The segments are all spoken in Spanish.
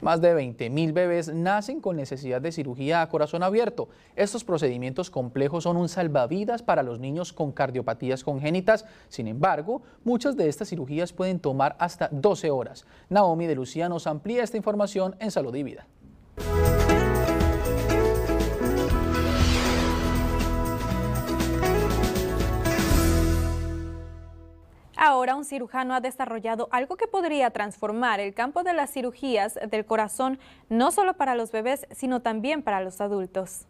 Más de 20.000 bebés nacen con necesidad de cirugía a corazón abierto. Estos procedimientos complejos son un salvavidas para los niños con cardiopatías congénitas. Sin embargo, muchas de estas cirugías pueden tomar hasta 12 horas. Naomi de Lucía nos amplía esta información en Salud y Vida. Ahora un cirujano ha desarrollado algo que podría transformar el campo de las cirugías del corazón no solo para los bebés, sino también para los adultos.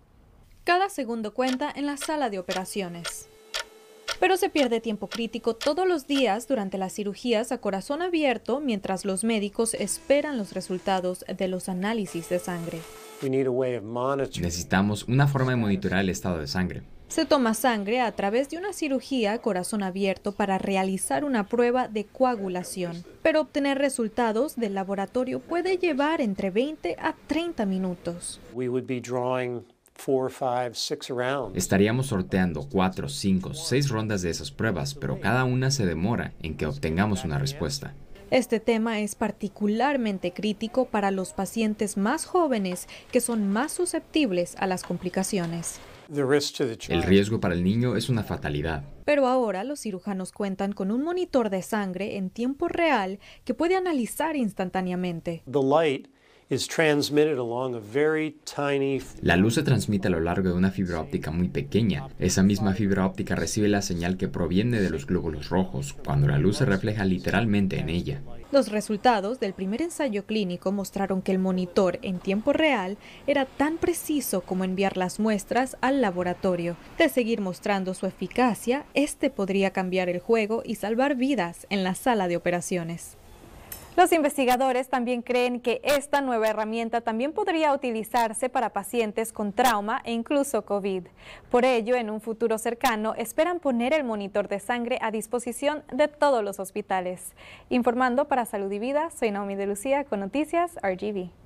Cada segundo cuenta en la sala de operaciones. Pero se pierde tiempo crítico todos los días durante las cirugías a corazón abierto mientras los médicos esperan los resultados de los análisis de sangre. Necesitamos una forma de monitorear el estado de sangre. Se toma sangre a través de una cirugía corazón abierto para realizar una prueba de coagulación, pero obtener resultados del laboratorio puede llevar entre 20 a 30 minutos. Estaríamos sorteando cuatro, cinco, seis rondas de esas pruebas, pero cada una se demora en que obtengamos una respuesta. Este tema es particularmente crítico para los pacientes más jóvenes que son más susceptibles a las complicaciones. El riesgo para el niño es una fatalidad. Pero ahora los cirujanos cuentan con un monitor de sangre en tiempo real que puede analizar instantáneamente. La luz se transmite a lo largo de una fibra óptica muy pequeña. Esa misma fibra óptica recibe la señal que proviene de los glóbulos rojos, cuando la luz se refleja literalmente en ella. Los resultados del primer ensayo clínico mostraron que el monitor en tiempo real era tan preciso como enviar las muestras al laboratorio. De seguir mostrando su eficacia, este podría cambiar el juego y salvar vidas en la sala de operaciones. Los investigadores también creen que esta nueva herramienta también podría utilizarse para pacientes con trauma e incluso COVID. Por ello, en un futuro cercano, esperan poner el monitor de sangre a disposición de todos los hospitales. Informando para Salud y Vida, soy Naomi de Lucía con Noticias RGB.